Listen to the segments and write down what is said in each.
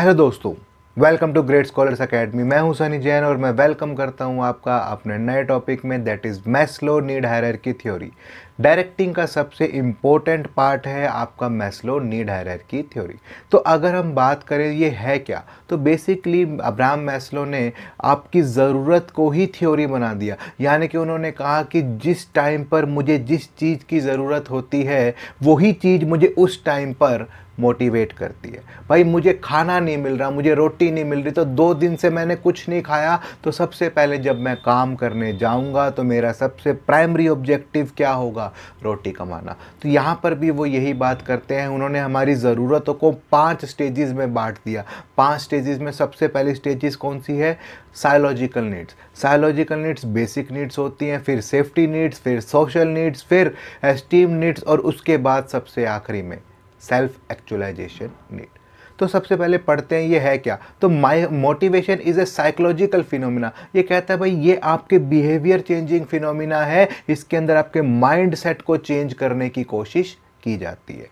Hello दोस्तों welcome to great scholars academy मैं हूं सनी जैन और मैं वेलकम करता हूं आपका अपने नए टॉपिक में that is Maslow need hierarchy theory directing का सबसे इम्पोर्टेंट पार्ट है आपका Maslow need hierarchy theory तो अगर हम बात करें ये है क्या तो बेसिकली अब्राहम मैस्लो ने आपकी ज़रूरत को ही थ्योरी बना दिया यानी कि उन्होंने कहा कि जिस टाइम पर मुझे जिस चीज़ की ज़रूरत होती है वही चीज़ मुझे उस टाइम पर मोटिवेट करती है भाई मुझे खाना नहीं मिल रहा मुझे रोटी नहीं मिल रही तो दो दिन से मैंने कुछ नहीं खाया तो सबसे पहले जब मैं काम करने जाऊँगा तो मेरा सबसे प्राइमरी ऑब्जेक्टिव क्या होगा रोटी कमाना तो यहाँ पर भी वो यही बात करते हैं उन्होंने हमारी ज़रूरतों को पाँच स्टेजेस में बांट दिया पाँच स्टेजेस में सबसे पहली स्टेजेस कौन सी है physiological needs physiological needs basic needs होती हैं फिर सेफ्टी नीड्स फिर सोशल नीड्स फिर एस्टीम नीड्स और उसके बाद सबसे आखिरी में सेल्फ एक्चुअलाइजेशन नीड तो सबसे पहले पढ़ते हैं ये है क्या तो my motivation is a psychological phenomena ये कहता है भाई ये आपके बिहेवियर चेंजिंग फिनोमिना है इसके अंदर आपके माइंड सेट को चेंज करने की कोशिश की जाती है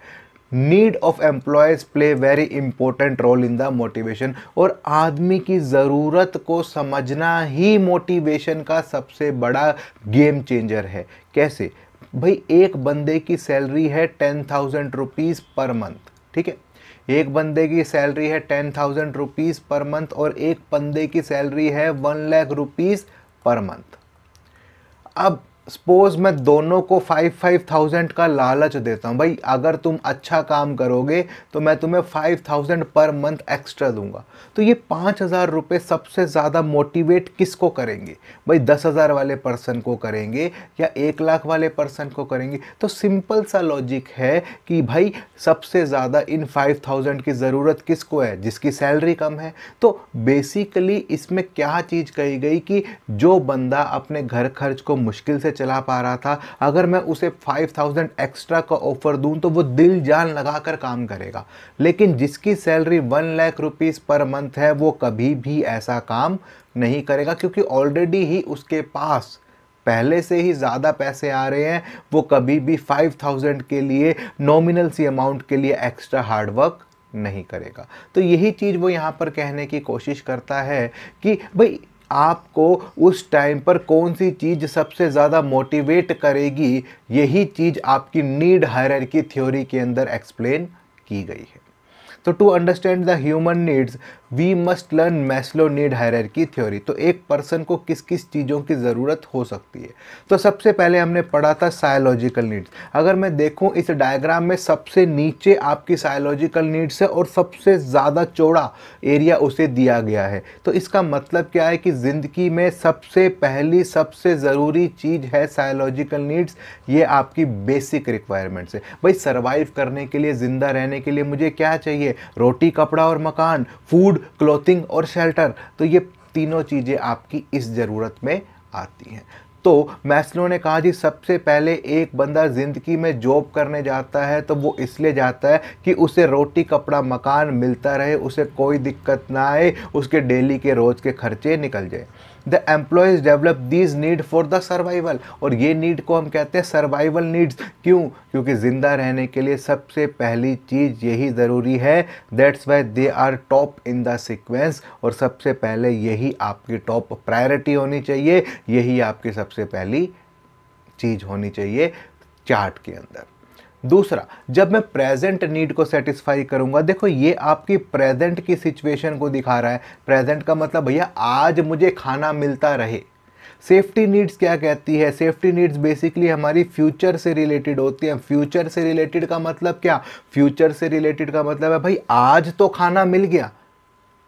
need of employees play very important role in the motivation और आदमी की ज़रूरत को समझना ही मोटिवेशन का सबसे बड़ा गेम चेंजर है कैसे भाई एक बंदे की सैलरी है ten thousand rupees per month ठीक है एक बंदे की सैलरी है ten thousand rupees per month और एक बंदे की सैलरी है one lakh rupees per month अब सपोज मैं दोनों को फाइव फाइव थाउजेंड का लालच देता हूँ भाई अगर तुम अच्छा काम करोगे तो मैं तुम्हें five thousand per month extra दूंगा तो ये पाँच हज़ार रुपये सबसे ज़्यादा मोटिवेट किसको करेंगे भाई दस हज़ार वाले पर्सन को करेंगे या एक लाख वाले पर्सन को करेंगे तो सिंपल सा लॉजिक है कि भाई सबसे ज़्यादा इन फाइव थाउजेंड की ज़रूरत किसको है जिसकी सैलरी कम है तो बेसिकली इसमें क्या चीज़ कही गई कि जो बंदा अपने घर खर्च को मुश्किल से चला पा रहा था अगर मैं उसे 5000 एक्स्ट्रा का ऑफ़र दूं तो वो दिल जान लगा कर काम करेगा लेकिन जिसकी salary one lakh rupees per month है वो कभी भी ऐसा काम नहीं करेगा क्योंकि ऑलरेडी ही उसके पास पहले से ही ज़्यादा पैसे आ रहे हैं वो कभी भी 5000 के लिए नॉमिनल सी अमाउंट के लिए एक्स्ट्रा हार्डवर्क नहीं करेगा तो यही चीज़ वो यहाँ पर कहने की कोशिश करता है कि भाई आपको उस टाइम पर कौन सी चीज़ सबसे ज़्यादा मोटिवेट करेगी यही चीज़ आपकी नीड हायर की थ्योरी के अंदर एक्सप्लेन की गई है तो to understand the human needs we must learn Maslow need hierarchy theory तो एक पर्सन को किस किस चीज़ों की ज़रूरत हो सकती है तो सबसे पहले हमने पढ़ा था साइलॉजिकल नीड्स अगर मैं देखूं इस डायग्राम में सबसे नीचे आपकी साइलॉजिकल नीड्स है और सबसे ज़्यादा चौड़ा एरिया उसे दिया गया है तो इसका मतलब क्या है कि ज़िंदगी में सबसे पहली सबसे ज़रूरी चीज़ है साइलॉजिकल नीड्स ये आपकी बेसिक रिक्वायरमेंट्स है भाई सर्वाइव करने के लिए ज़िंदा रहने के लिए मुझे क्या चाहिए रोटी कपड़ा और मकान फूड फूड क्लोथिंग और शेल्टर तो ये तीनों चीज़ें आपकी इस ज़रूरत में आती हैं तो मैस्लो ने कहा जी सबसे पहले एक बंदा ज़िंदगी में जॉब करने जाता है तो वो इसलिए जाता है कि उसे रोटी कपड़ा मकान मिलता रहे उसे कोई दिक्कत ना आए उसके डेली के रोज़ के खर्चे निकल जाए the employees develop these need for the survival और ये नीड को हम कहते हैं सर्वाइवल नीड्स क्यों क्योंकि ज़िंदा रहने के लिए सबसे पहली चीज़ यही ज़रूरी है that's why they are top in the sequence और सबसे पहले यही आपकी टॉप प्रायोरिटी होनी चाहिए यही आपकी सबसे पहली चीज़ होनी चाहिए चार्ट के अंदर दूसरा जब मैं प्रेजेंट नीड को सेटिस्फाई करूंगा देखो ये आपकी प्रेजेंट की सिचुएशन को दिखा रहा है प्रेजेंट का मतलब भैया आज मुझे खाना मिलता रहे सेफ्टी नीड्स क्या कहती है सेफ्टी नीड्स बेसिकली हमारी फ्यूचर से रिलेटेड होती हैं फ्यूचर से रिलेटेड का मतलब क्या फ्यूचर से रिलेटेड का मतलब है भाई आज तो खाना मिल गया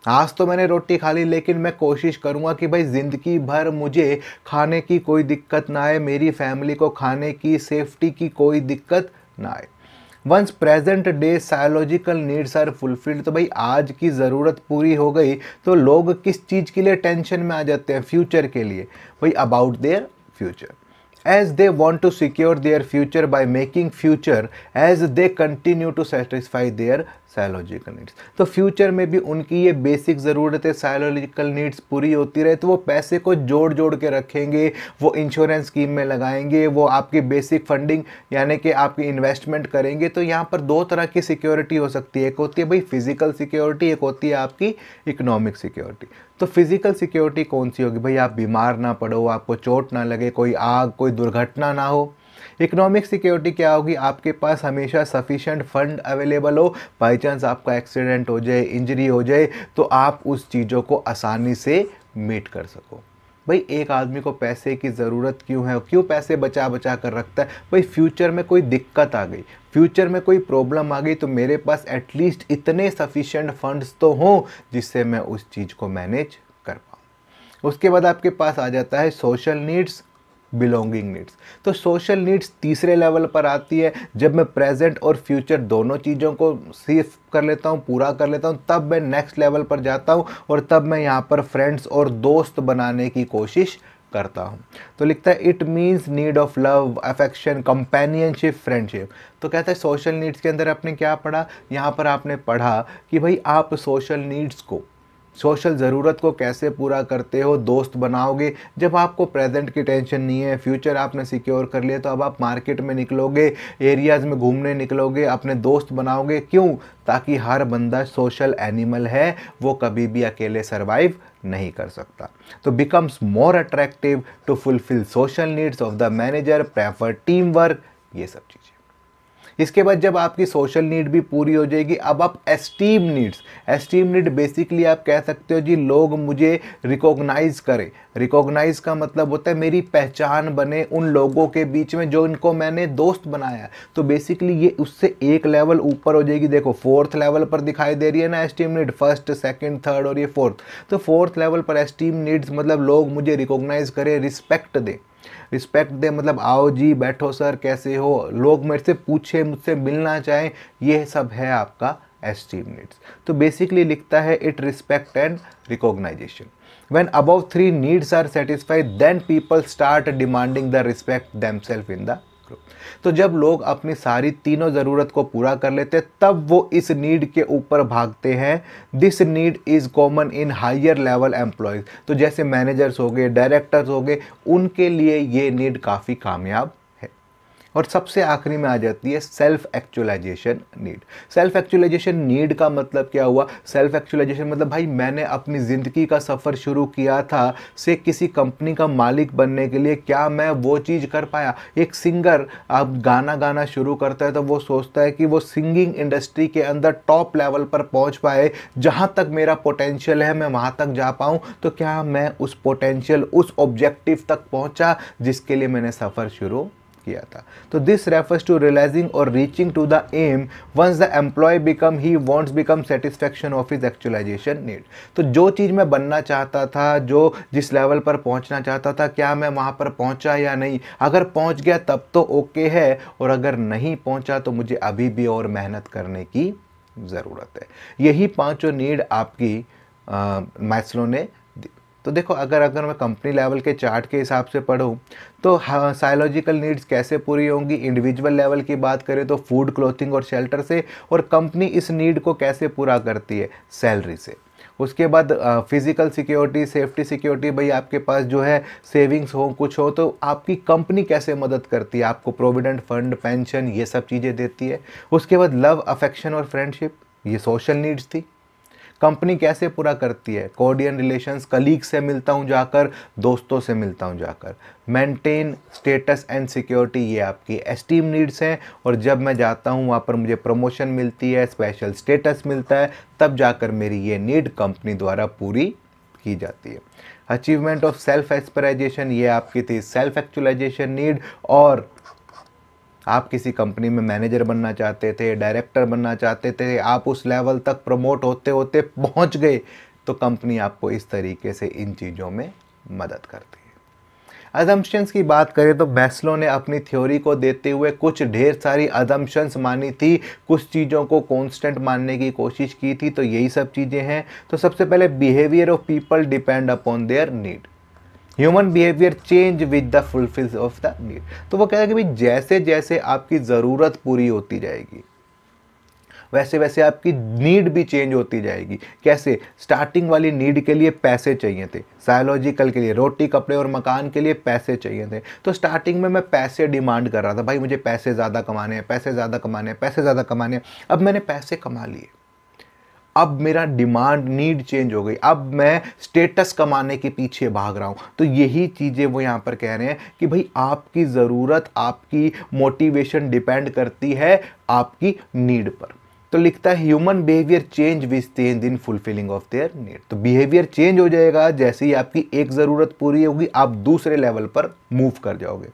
आज तो मैंने रोटी खा ली लेकिन मैं कोशिश करूंगा कि भाई ज़िंदगी भर मुझे खाने की कोई दिक्कत ना आए मेरी फैमिली को खाने की सेफ्टी की कोई दिक्कत ना आए once present day physiological needs are fulfilled तो भाई आज की ज़रूरत पूरी हो गई तो लोग किस चीज़ के लिए टेंशन में आ जाते हैं फ्यूचर के लिए भाई about their future as they want to secure their future by making future as they continue to satisfy their physiological needs तो फ्यूचर में भी उनकी ये बेसिक ज़रूरतें साइलॉजिकल नीड्स पूरी होती रहे तो वो पैसे को जोड़ जोड़ के रखेंगे वो इंश्योरेंस स्कीम में लगाएंगे वो आपकी बेसिक फंडिंग यानी कि आपकी इन्वेस्टमेंट करेंगे तो यहाँ पर दो तरह की सिक्योरिटी हो सकती है एक होती है भाई फिजिकल सिक्योरिटी एक होती है आपकी इकोनॉमिक सिक्योरिटी तो फिज़िकल सिक्योरिटी कौन सी होगी भाई आप बीमार ना पड़ो आपको चोट ना लगे कोई आग कोई दुर्घटना ना हो इकोनॉमिक सिक्योरिटी क्या होगी आपके पास हमेशा सफिशेंट फंड अवेलेबल हो बाई चांस आपका एक्सीडेंट हो जाए इंजरी हो जाए तो आप उस चीज़ों को आसानी से मीट कर सको भाई एक आदमी को पैसे की ज़रूरत क्यों है क्यों पैसे बचा बचा कर रखता है भाई फ्यूचर में कोई दिक्कत आ गई फ्यूचर में कोई प्रॉब्लम आ गई तो मेरे पास एटलीस्ट इतने सफिशेंट फंड्स तो हों जिससे मैं उस चीज़ को मैनेज कर पाऊँ उसके बाद आपके पास आ जाता है सोशल नीड्स बिलोंगिंग नीड्स तो सोशल नीड्स तीसरे लेवल पर आती है जब मैं प्रेजेंट और फ्यूचर दोनों चीज़ों को सीफ कर लेता हूँ पूरा कर लेता हूँ तब मैं नेक्स्ट लेवल पर जाता हूँ और तब मैं यहाँ पर फ्रेंड्स और दोस्त बनाने की कोशिश करता हूँ तो लिखता है it means need of love affection companionship friendship तो कहता है सोशल नीड्स के अंदर आपने क्या पढ़ा यहाँ पर आपने पढ़ा कि भाई आप सोशल नीड्स को सोशल ज़रूरत को कैसे पूरा करते हो दोस्त बनाओगे जब आपको प्रेजेंट की टेंशन नहीं है फ्यूचर आपने सिक्योर कर लिया तो अब आप मार्केट में निकलोगे एरियाज़ में घूमने निकलोगे अपने दोस्त बनाओगे क्यों ताकि हर बंदा सोशल एनिमल है वो कभी भी अकेले सर्वाइव नहीं कर सकता तो becomes more attractive to fulfil social needs of the manager prefer team work ये सब चीज़ इसके बाद जब आपकी सोशल नीड भी पूरी हो जाएगी अब आप esteem needs esteem need basically आप कह सकते हो जी लोग मुझे रिकॉग्नाइज करें रिकॉग्नाइज का मतलब होता है मेरी पहचान बने उन लोगों के बीच में जो इनको मैंने दोस्त बनाया तो बेसिकली ये उससे एक लेवल ऊपर हो जाएगी देखो फोर्थ लेवल पर दिखाई दे रही है ना esteem need first second third और ये फोर्थ तो फोर्थ लेवल पर एस्टीम नीड्स मतलब लोग मुझे रिकॉग्नाइज करें रिस्पेक्ट दें रिस्पेक्ट दे मतलब आओ जी बैठो सर कैसे हो लोग मेरे से पूछे मुझसे मिलना चाहें ये सब है आपका एस्टीम नीड्स तो बेसिकली लिखता है it respect and recognition When above three needs are satisfied, then people start demanding the respect themselves in the group. तो जब लोग अपनी सारी तीनों ज़रूरत को पूरा कर लेते हैं तब वो इस नीड के ऊपर भागते हैं this need is common in higher level employees तो जैसे मैनेजर्स हो गए डायरेक्टर्स हो गए उनके लिए ये नीड काफ़ी कामयाब और सबसे आखिरी में आ जाती है self actualisation need self actualisation need का मतलब क्या हुआ सेल्फ एक्चुअलाइजेशन मतलब भाई मैंने अपनी ज़िंदगी का सफ़र शुरू किया था से किसी कंपनी का मालिक बनने के लिए क्या मैं वो चीज़ कर पाया एक सिंगर आप गाना गाना शुरू करता है तो वो सोचता है कि वो सिंगिंग इंडस्ट्री के अंदर टॉप लेवल पर पहुँच पाए जहाँ तक मेरा पोटेंशियल है मैं वहाँ तक जा पाऊँ तो क्या मैं उस पोटेंशियल उस ऑब्जेक्टिव तक पहुँचा जिसके लिए मैंने सफ़र शुरू किया था तो दिस रेफर्स टू रियलाइजिंग और reaching to the aim once the employee become he wants become satisfaction of his actualization need तो जो चीज़ मैं बनना चाहता था जो जिस लेवल पर पहुंचना चाहता था क्या मैं वहां पर पहुंचा या नहीं अगर पहुंच गया तब तो ओके है और अगर नहीं पहुंचा तो मुझे अभी भी और मेहनत करने की ज़रूरत है यही पांचों नीड आपकी मैसलों ने तो देखो अगर अगर मैं कंपनी लेवल के चार्ट के हिसाब से पढ़ूँ तो साइलॉजिकल हाँ, नीड्स कैसे पूरी होंगी इंडिविजुअल लेवल की बात करें तो फूड क्लोथिंग और शेल्टर से और कंपनी इस नीड को कैसे पूरा करती है सैलरी से उसके बाद फिजिकल सिक्योरिटी सेफ्टी सिक्योरिटी भाई आपके पास जो है सेविंग्स हो कुछ हो तो आपकी कंपनी कैसे मदद करती है आपको प्रोविडेंट फंड पेंशन ये सब चीज़ें देती है उसके बाद लव अफेक्शन और फ्रेंडशिप ये सोशल नीड्स थी कंपनी कैसे पूरा करती है कॉर्डियन रिलेशंस कलीग से मिलता हूँ जाकर दोस्तों से मिलता हूँ जाकर मेंटेन स्टेटस एंड सिक्योरिटी ये आपकी एस्टीम नीड्स हैं और जब मैं जाता हूँ वहाँ पर मुझे प्रमोशन मिलती है स्पेशल स्टेटस मिलता है तब जाकर मेरी ये नीड कंपनी द्वारा पूरी की जाती है अचीवमेंट ऑफ सेल्फ एक्सपराइजेशन ये आपकी थी सेल्फ एक्चुअलाइजेशन नीड और आप किसी कंपनी में मैनेजर बनना चाहते थे डायरेक्टर बनना चाहते थे आप उस लेवल तक प्रमोट होते होते पहुंच गए तो कंपनी आपको इस तरीके से इन चीज़ों में मदद करती है अजम्पन्स की बात करें तो मैस्लो ने अपनी थ्योरी को देते हुए कुछ ढेर सारी अजम्पन्स मानी थी कुछ चीज़ों को कॉन्स्टेंट मानने की कोशिश की थी तो यही सब चीज़ें हैं तो सबसे पहले behaviour of people depend upon their need human behaviour change with the fulfils of the need तो वो कह रहे है कि भाई जैसे जैसे आपकी ज़रूरत पूरी होती जाएगी वैसे वैसे आपकी नीड भी चेंज होती जाएगी कैसे स्टार्टिंग वाली नीड के लिए पैसे चाहिए थे साइलॉजिकल के लिए रोटी कपड़े और मकान के लिए पैसे चाहिए थे तो स्टार्टिंग में मैं पैसे डिमांड कर रहा था भाई मुझे पैसे ज़्यादा कमाने हैं पैसे ज़्यादा कमाने हैं पैसे ज़्यादा कमाने हैं अब मैंने पैसे कमा लिए अब मेरा डिमांड नीड चेंज हो गई अब मैं स्टेटस कमाने के पीछे भाग रहा हूँ तो यही चीज़ें वो यहाँ पर कह रहे हैं कि भाई आपकी ज़रूरत आपकी मोटिवेशन डिपेंड करती है आपकी नीड पर तो लिखता है human behaviour change with change in fulfilling of their need तो बिहेवियर चेंज हो जाएगा जैसे ही आपकी एक ज़रूरत पूरी होगी आप दूसरे लेवल पर मूव कर जाओगे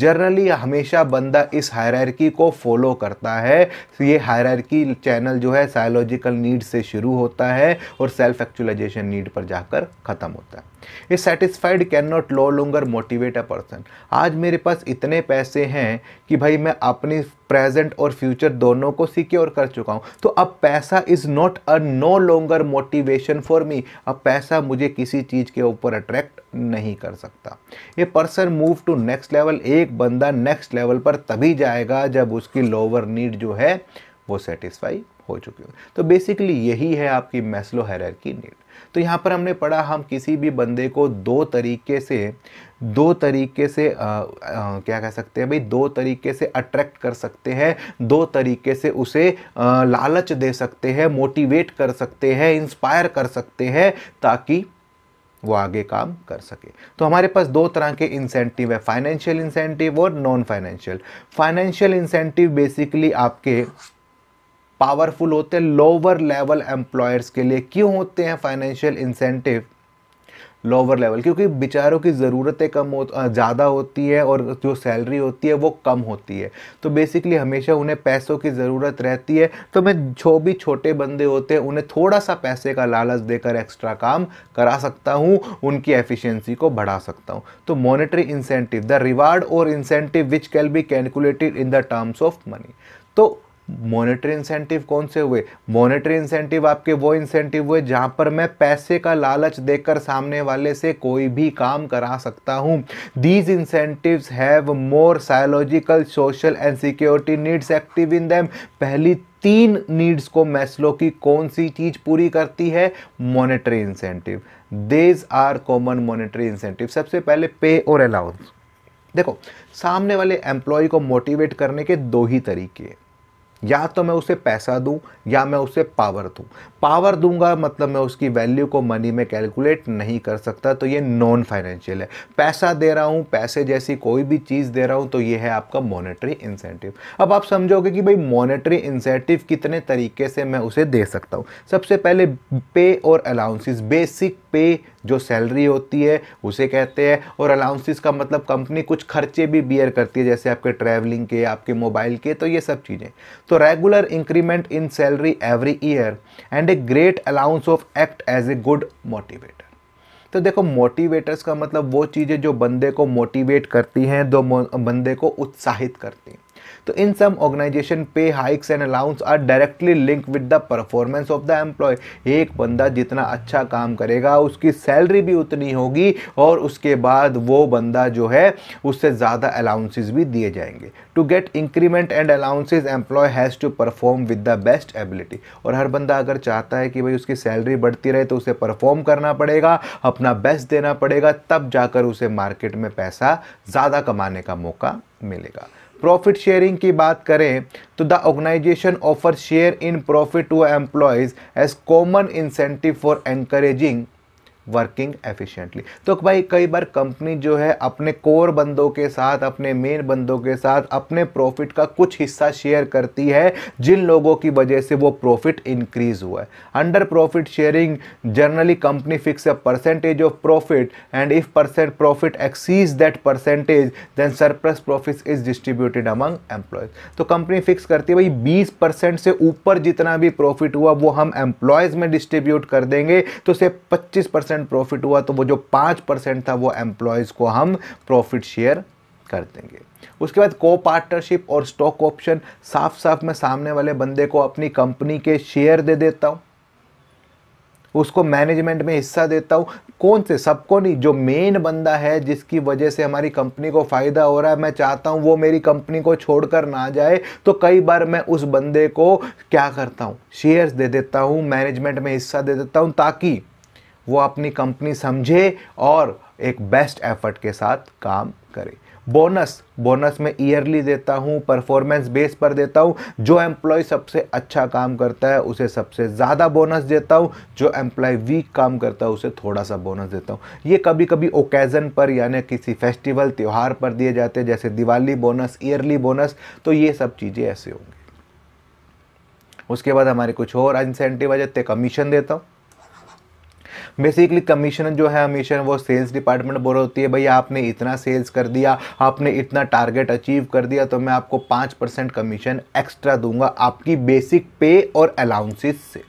जर्नली हमेशा बंदा इस हायरकी को फॉलो करता है तो ये हायरकी चैनल जो है साइलॉजिकल नीड से शुरू होता है और सेल्फ एक्चुअलाइजेशन नीड पर जाकर ख़त्म होता है a satisfied can not no longer motivate a person आज मेरे पास इतने पैसे हैं कि भाई मैं अपनी प्रेजेंट और फ्यूचर दोनों को सिक्योर कर चुका हूँ तो अब पैसा is not a no longer motivation for me अब पैसा मुझे किसी चीज़ के ऊपर अट्रैक्ट नहीं कर सकता ये person move to next level एक बंदा नेक्स्ट लेवल पर तभी जाएगा जब उसकी लोअर नीड जो है वो सेटिस्फाई हो चुके होंगे तो बेसिकली यही है आपकी मैस्लो हैरर की नीड तो यहाँ पर हमने पढ़ा हम किसी भी बंदे को दो तरीके से दो तरीके से आ, आ, क्या कह सकते हैं भाई दो तरीके से अट्रैक्ट कर सकते हैं दो तरीके से उसे आ, लालच दे सकते हैं मोटिवेट कर सकते हैं इंस्पायर कर सकते हैं ताकि वो आगे काम कर सके तो हमारे पास दो तरह के इंसेंटिव है फाइनेंशियल इंसेंटिव और non financial financial incentive basically आपके पावरफुल होते हैं लोअर लेवल एम्प्लॉयर्स के लिए क्यों होते हैं फाइनेंशियल इंसेंटिव लोअर लेवल क्योंकि बेचारों की ज़रूरतें कम हो ज़्यादा होती है और जो सैलरी होती है वो कम होती है तो बेसिकली हमेशा उन्हें पैसों की ज़रूरत रहती है तो मैं जो भी छोटे बंदे होते हैं उन्हें थोड़ा सा पैसे का लालच देकर एक्स्ट्रा काम करा सकता हूँ उनकी एफिशिएंसी को बढ़ा सकता हूँ तो मॉनिटरी इंसेंटिव द रिवार्ड और incentive which can be calculated in the terms of money तो मॉनेटरी इंसेंटिव कौन से हुए मॉनेटरी इंसेंटिव आपके वो इंसेंटिव हुए जहां पर मैं पैसे का लालच देकर सामने वाले से कोई भी काम करा सकता हूं these incentives have more physiological social and security needs active in them पहली तीन नीड्स को मैस्लो की कौन सी चीज़ पूरी करती है monetary incentive these are common monetary incentive सबसे पहले पे और अलाउंस देखो सामने वाले एम्प्लॉय को मोटिवेट करने के दो ही तरीके हैं या तो मैं उसे पैसा दूँ या मैं उसे पावर दूँ पावर दूंगा मतलब मैं उसकी वैल्यू को मनी में कैलकुलेट नहीं कर सकता तो ये नॉन फाइनेंशियल है पैसा दे रहा हूँ पैसे जैसी कोई भी चीज़ दे रहा हूँ तो ये है आपका मॉनेटरी इंसेंटिव अब आप समझोगे कि भाई मॉनेटरी इंसेंटिव कितने तरीके से मैं उसे दे सकता हूँ सबसे पहले पे और अलाउंसिस बेसिक पे जो सैलरी होती है उसे कहते हैं और अलाउंसेस का मतलब कंपनी कुछ खर्चे भी बियर करती है जैसे आपके ट्रैवलिंग के आपके मोबाइल के तो ये सब चीज़ें तो regular increment in salary every year and a great allowance of act as a good motivator तो देखो मोटिवेटर्स का मतलब वो चीज़ें जो बंदे को मोटिवेट करती हैं दो बंदे को उत्साहित करती हैं तो in some organisation pay hikes and allowance are directly link with the performance of the employee एक बंदा जितना अच्छा काम करेगा उसकी सैलरी भी उतनी होगी और उसके बाद वो बंदा जो है उससे ज़्यादा अलाउंसेज भी दिए जाएंगे to get increment and allowances employee has to perform with the best ability और हर बंदा अगर चाहता है कि भाई उसकी सैलरी बढ़ती रहे तो उसे परफॉर्म करना पड़ेगा अपना बेस्ट देना पड़ेगा तब जाकर उसे मार्केट में पैसा ज़्यादा कमाने का मौका मिलेगा प्रॉफिट शेयरिंग की बात करें तो the organisation offer share in profit to employees as common incentive for encouraging working efficiently तो भाई कई बार कंपनी जो है अपने कोर बंदों के साथ अपने मेन बंदों के साथ अपने प्रॉफिट का कुछ हिस्सा शेयर करती है जिन लोगों की वजह से वो प्रॉफिट इंक्रीज हुआ है under profit sharing generally company fix a percentage of profit and if percent profit exceeds that percentage then surplus profit is distributed among employees तो कंपनी फिक्स करती है भाई बीस परसेंट से ऊपर जितना भी प्रॉफिट हुआ वो हम एम्प्लॉयज में डिस्ट्रीब्यूट कर देंगे तो सिर्फ पच्चीस परसेंट परसेंट प्रॉफिट हुआ तो वो जो पाँच परसेंट था वो एम्प्लॉयज़ को हम प्रॉफिट शेयर कर देंगे उसके बाद को पार्टनरशिप और स्टॉक ऑप्शन साफ साफ मैं सामने वाले बंदे को अपनी कंपनी के शेयर दे देता हूँ उसको मैनेजमेंट में हिस्सा देता हूँ कौन से सबको नहीं जो मेन बंदा है जिसकी वजह से हमारी कंपनी को फ़ायदा हो रहा है मैं चाहता हूँ वो मेरी कंपनी को छोड़कर ना जाए तो कई बार मैं उस बंदे को क्या करता हूँ शेयर्स दे देता हूँ मैनेजमेंट में हिस्सा दे देता हूँ ताकि वो अपनी कंपनी समझे और एक बेस्ट एफर्ट के साथ काम करे बोनस बोनस में ईयरली देता हूँ परफॉर्मेंस बेस पर देता हूँ जो एम्प्लॉय सबसे अच्छा काम करता है उसे सबसे ज़्यादा बोनस देता हूँ जो एम्प्लॉय वीक काम करता है उसे थोड़ा सा बोनस देता हूँ ये कभी कभी ओकेज़न पर यानी किसी फेस्टिवल त्यौहार पर दिए जाते हैं जैसे दिवाली बोनस ईयरली बोनस तो ये सब चीज़ें ऐसे होंगी उसके बाद हमारे कुछ और इंसेंटिव आ जाते कमीशन देता हूँ बेसिकली कमीशन जो है हमेशा वो सेल्स डिपार्टमेंट बोल होती है भाई आपने इतना सेल्स कर दिया आपने इतना टारगेट अचीव कर दिया तो मैं आपको पाँच परसेंट कमीशन एक्स्ट्रा दूंगा आपकी बेसिक पे और अलाउंसेस से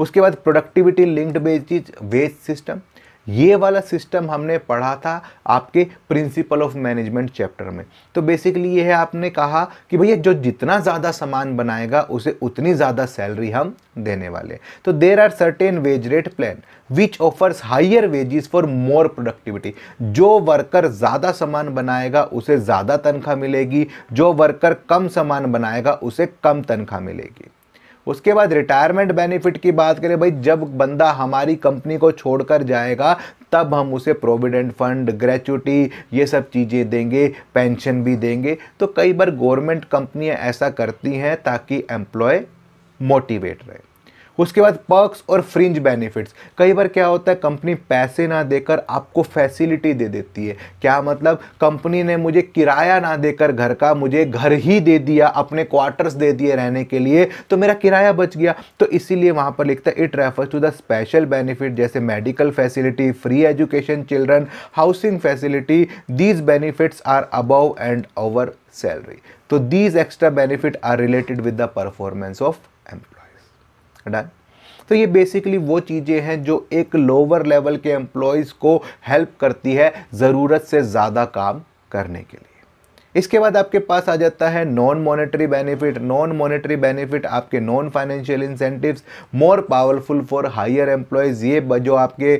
उसके बाद प्रोडक्टिविटी लिंक्ड बेचीज वेज सिस्टम ये वाला सिस्टम हमने पढ़ा था आपके प्रिंसिपल ऑफ मैनेजमेंट चैप्टर में तो बेसिकली ये है आपने कहा कि भैया जो जितना ज़्यादा सामान बनाएगा उसे उतनी ज़्यादा सैलरी हम देने वाले तो there are certain wage rate plan which offers higher wages for more productivity जो वर्कर ज़्यादा सामान बनाएगा उसे ज़्यादा तनख्वाह मिलेगी जो वर्कर कम सामान बनाएगा उसे कम तनख्वाह मिलेगी उसके बाद रिटायरमेंट बेनिफिट की बात करें भाई जब बंदा हमारी कंपनी को छोड़कर जाएगा तब हम उसे प्रोविडेंट फंड ग्रेचुटी ये सब चीज़ें देंगे पेंशन भी देंगे तो कई बार गवर्नमेंट कंपनियां ऐसा करती हैं ताकि एम्प्लॉय मोटिवेट रहे उसके बाद पर्क्स और फ्रिंज बेनिफिट्स कई बार क्या होता है कंपनी पैसे ना देकर आपको फैसिलिटी दे देती है क्या मतलब कंपनी ने मुझे किराया ना देकर घर का मुझे घर ही दे दिया अपने क्वार्टर्स दे दिए रहने के लिए तो मेरा किराया बच गया तो इसीलिए वहाँ पर लिखता है it refers to the special benefit जैसे medical facility free education children housing facility these benefits are above and over salary तो these extra benefit are related with the performance of employee डन तो ये बेसिकली वो चीज़ें हैं जो एक लोअर लेवल के एम्प्लॉयज़ को हेल्प करती है ज़रूरत से ज़्यादा काम करने के लिए इसके बाद आपके पास आ जाता है non monetary benefit non monetary benefit आपके non financial incentives more powerful for higher employees ये जो आपके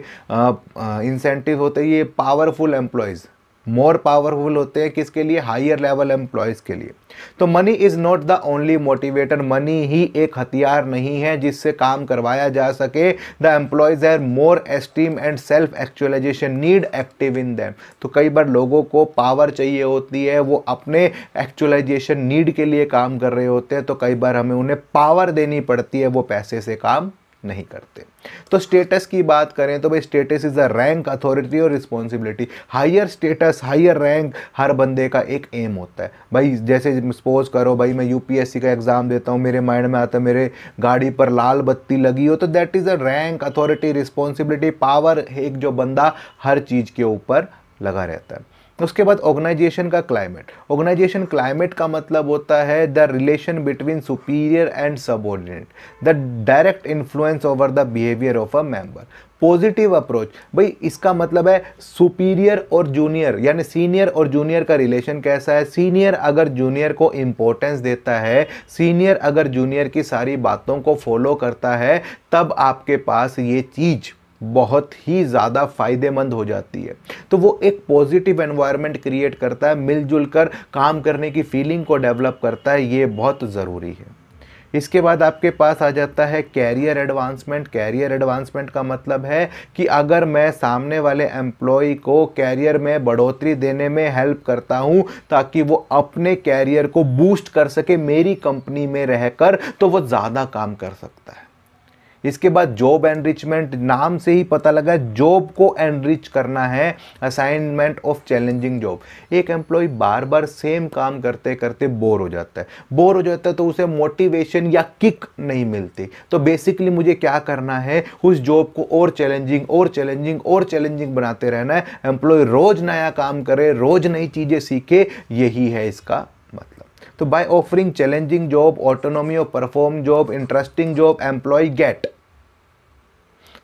इंसेंटिव होते हैं ये पावरफुल एम्प्लॉयज़ मोर पावरफुल होते हैं किसके लिए हायर लेवल एम्प्लॉयज़ के लिए तो money is not the only motivator money ही एक हथियार नहीं है जिससे काम करवाया जा सके the employees have more esteem and self actualisation need active in them तो कई बार लोगों को पावर चाहिए होती है वो अपने एक्चुअलाइजेशन नीड के लिए काम कर रहे होते हैं तो कई बार हमें उन्हें पावर देनी पड़ती है वो पैसे से काम नहीं करते तो स्टेटस की बात करें तो भाई status is a rank authority और responsibility higher status higher rank हर बंदे का एक एम होता है भाई जैसे सपोज करो भाई मैं यूपीएससी का एग्ज़ाम देता हूँ मेरे माइंड में आता है मेरे गाड़ी पर लाल बत्ती लगी हो तो that is a rank authority responsibility power एक जो बंदा हर चीज़ के ऊपर लगा रहता है उसके बाद ऑर्गेनाइजेशन का क्लाइमेट ऑर्गेनाइजेशन क्लाइमेट का मतलब होता है the relation between superior and subordinate the direct influence over the behaviour of a member positive approach भाई इसका मतलब है सुपीरियर और जूनियर यानी सीनियर और जूनियर का रिलेशन कैसा है सीनियर अगर जूनियर को इम्पोर्टेंस देता है सीनियर अगर जूनियर की सारी बातों को फॉलो करता है तब आपके पास ये चीज़ बहुत ही ज़्यादा फायदेमंद हो जाती है तो वो एक पॉजिटिव एनवायरनमेंट क्रिएट करता है मिलजुल कर काम करने की फीलिंग को डेवलप करता है ये बहुत ज़रूरी है इसके बाद आपके पास आ जाता है कैरियर एडवांसमेंट कैरियर एडवांसमेंट का मतलब है कि अगर मैं सामने वाले एम्प्लॉय को कैरियर में बढ़ोतरी देने में हेल्प करता हूँ ताकि वो अपने कैरियर को बूस्ट कर सके मेरी कंपनी में रहकर तो वो ज़्यादा काम कर सकता है इसके बाद जॉब एनरिचमेंट नाम से ही पता लगा जॉब को एनरिच करना है असाइनमेंट ऑफ चैलेंजिंग जॉब एक एम्प्लॉय बार बार सेम काम करते करते बोर हो जाता है बोर हो जाता है तो उसे मोटिवेशन या किक नहीं मिलती तो बेसिकली मुझे क्या करना है उस जॉब को और चैलेंजिंग और चैलेंजिंग और चैलेंजिंग बनाते रहना है एम्प्लॉय रोज नया काम करे रोज नई चीज़ें सीखे यही है इसका So by offering challenging job, autonomy or perform job, interesting job, employee get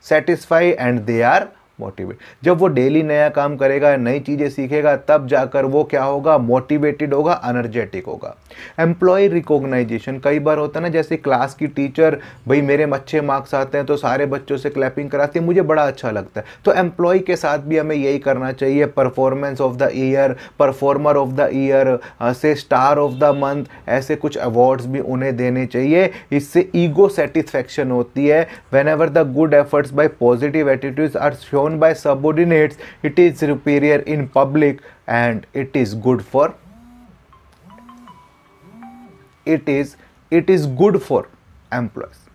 satisfy and they are motivate जब वो डेली नया काम करेगा नई चीज़ें सीखेगा तब जाकर वो क्या होगा मोटिवेटेड होगा अनर्जेटिक होगा एम्प्लॉय रिकॉग्नाइजेशन कई बार होता है ना जैसे क्लास की टीचर भाई मेरे अच्छे मार्क्स आते हैं तो सारे बच्चों से क्लैपिंग कराती है मुझे बड़ा अच्छा लगता है तो एम्प्लॉय के साथ भी हमें यही करना चाहिए performance of the year performer of the year से स्टार ऑफ द मंथ ऐसे कुछ अवार्ड्स भी उन्हें देने चाहिए इससे ईगो सेटिस्फेक्शन होती है whenever the good efforts by positive attitudes are shown owned by subordinates, it is superior in public and it is good for it is it is good for employees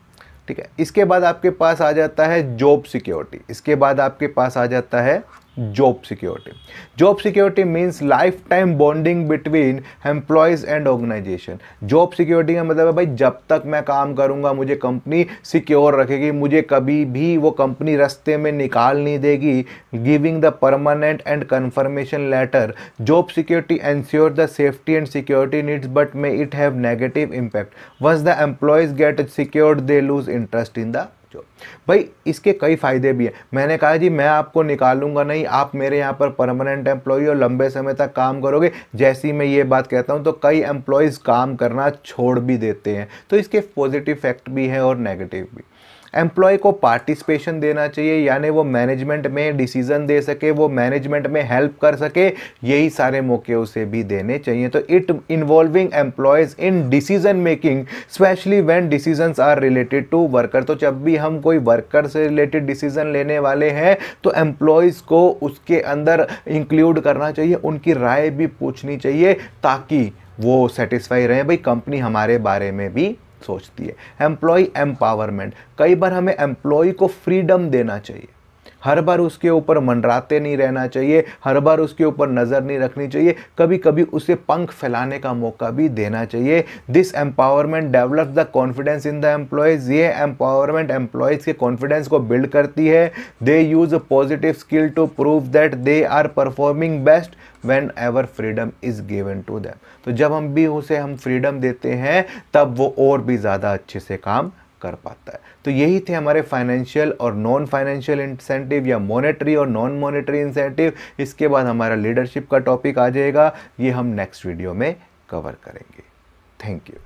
ठीक है इसके बाद आपके पास आ जाता है जॉब सिक्योरिटी इसके बाद आपके पास आ जाता है job security job security means lifetime bonding between employees and organisation job security का मतलब है भाई जब तक मैं काम करूंगा मुझे कंपनी सिक्योर रखेगी मुझे कभी भी वो कंपनी रास्ते में निकाल नहीं देगी giving the permanent and confirmation letter job security ensure the safety and security needs but may it have negative impact once the employees get secured they lose interest in the job भाई इसके कई फ़ायदे भी हैं मैंने कहा जी मैं आपको निकालूंगा नहीं आप मेरे यहाँ पर परमानेंट एम्प्लॉय और लंबे समय तक काम करोगे जैसी मैं ये बात कहता हूँ तो कई एम्प्लॉयज़ काम करना छोड़ भी देते हैं तो इसके पॉजिटिव फैक्ट भी हैं और नेगेटिव भी एम्प्लॉय को पार्टिसिपेशन देना चाहिए यानी वो मैनेजमेंट में डिसीजन दे सके वो मैनेजमेंट में हेल्प कर सके यही सारे मौके उसे भी देने चाहिए तो it involving employees in decision making specially when decision are related to worker तो जब भी हम कोई वर्कर से रिलेटेड डिसीजन लेने वाले हैं तो एम्प्लॉयज़ को उसके अंदर इंक्लूड करना चाहिए उनकी राय भी पूछनी चाहिए ताकि वो सेटिस्फाई रहें भाई कंपनी हमारे बारे में भी सोचती है एम्प्लॉय एम्पावरमेंट कई बार हमें एम्प्लॉय को फ्रीडम देना चाहिए हर बार उसके ऊपर मंडराते नहीं रहना चाहिए हर बार उसके ऊपर नज़र नहीं रखनी चाहिए कभी कभी उसे पंख फैलाने का मौका भी देना चाहिए this empowerment develop the confidence in the employees ये एम्पावरमेंट एम्प्लॉयज़ के कॉन्फिडेंस को बिल्ड करती है they use a positive skill to prove that they are performing best whenever freedom is given to them तो जब हम भी उसे हम फ्रीडम देते हैं तब वो और भी ज़्यादा अच्छे से काम कर पाता है तो यही थे हमारे फाइनेंशियल और नॉन फाइनेंशियल इंसेंटिव या मॉनेटरी और नॉन मॉनेटरी इंसेंटिव इसके बाद हमारा लीडरशिप का टॉपिक आ जाएगा ये हम नेक्स्ट वीडियो में कवर करेंगे थैंक यू